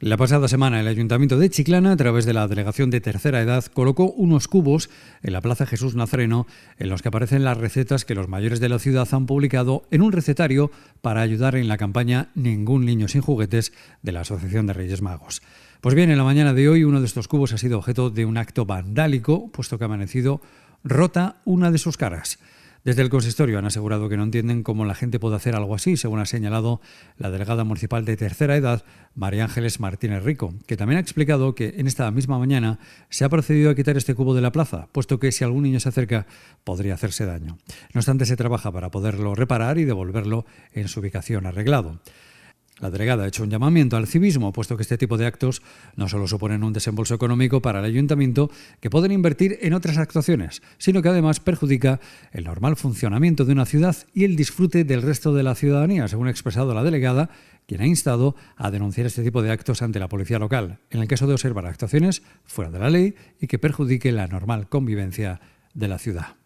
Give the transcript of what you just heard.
La pasada semana el Ayuntamiento de Chiclana, a través de la Delegación de Tercera Edad, colocó unos cubos en la Plaza Jesús Nazareno en los que aparecen las recetas que los mayores de la ciudad han publicado en un recetario para ayudar en la campaña Ningún niño sin juguetes de la Asociación de Reyes Magos. Pues bien, en la mañana de hoy uno de estos cubos ha sido objeto de un acto vandálico, puesto que ha amanecido rota una de sus caras. Desde el consistorio han asegurado que no entienden cómo la gente puede hacer algo así, según ha señalado la delegada municipal de tercera edad, María Ángeles Martínez Rico, que también ha explicado que en esta misma mañana se ha procedido a quitar este cubo de la plaza, puesto que si algún niño se acerca podría hacerse daño. No obstante, se trabaja para poderlo reparar y devolverlo en su ubicación arreglado. La delegada ha hecho un llamamiento al civismo, puesto que este tipo de actos no solo suponen un desembolso económico para el ayuntamiento, que pueden invertir en otras actuaciones, sino que además perjudica el normal funcionamiento de una ciudad y el disfrute del resto de la ciudadanía, según ha expresado la delegada, quien ha instado a denunciar este tipo de actos ante la policía local, en el caso de observar actuaciones fuera de la ley y que perjudique la normal convivencia de la ciudad.